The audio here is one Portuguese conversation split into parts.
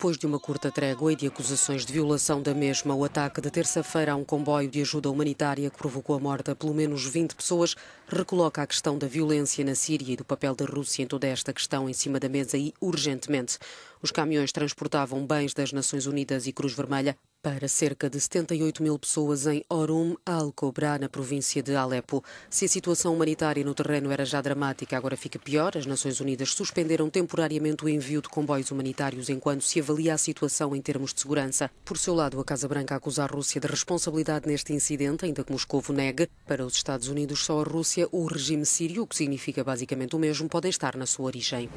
Depois de uma curta trégua e de acusações de violação da mesma, o ataque de terça-feira a um comboio de ajuda humanitária que provocou a morte a pelo menos 20 pessoas recoloca a questão da violência na Síria e do papel da Rússia em toda esta questão em cima da mesa e urgentemente. Os caminhões transportavam bens das Nações Unidas e Cruz Vermelha para cerca de 78 mil pessoas em Orum al-Kobra, na província de Alepo. Se a situação humanitária no terreno era já dramática, agora fica pior. As Nações Unidas suspenderam temporariamente o envio de comboios humanitários enquanto se avalia a situação em termos de segurança. Por seu lado, a Casa Branca acusa a Rússia de responsabilidade neste incidente, ainda que Moscou negue. Para os Estados Unidos, só a Rússia o regime sírio, o que significa basicamente o mesmo, podem estar na sua origem.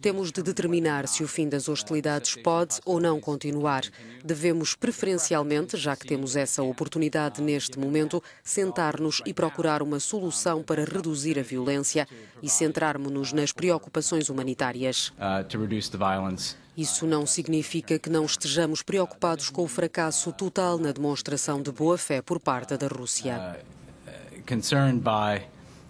Temos de determinar se o fim das hostilidades pode ou não continuar. Devemos, preferencialmente, já que temos essa oportunidade neste momento, sentar-nos e procurar uma solução para reduzir a violência e centrarmos-nos nas preocupações humanitárias. Uh, Isso não significa que não estejamos preocupados com o fracasso total na demonstração de boa-fé por parte da Rússia. Uh, uh, concerned by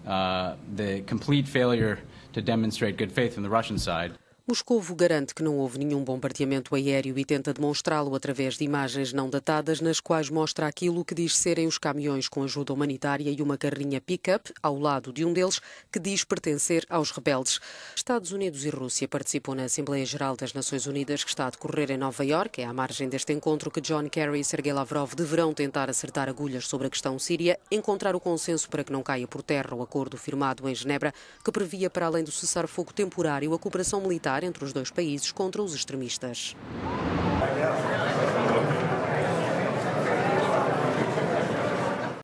uh, the complete failure to demonstrate good faith from the Russian side. Moscovo garante que não houve nenhum bombardeamento aéreo e tenta demonstrá-lo através de imagens não datadas, nas quais mostra aquilo que diz serem os caminhões com ajuda humanitária e uma carrinha pick-up, ao lado de um deles, que diz pertencer aos rebeldes. Estados Unidos e Rússia participam na Assembleia Geral das Nações Unidas, que está a decorrer em Nova Iorque. É à margem deste encontro que John Kerry e Sergei Lavrov deverão tentar acertar agulhas sobre a questão síria, encontrar o consenso para que não caia por terra o acordo firmado em Genebra, que previa, para além do cessar-fogo temporário, a cooperação militar entre os dois países contra os extremistas.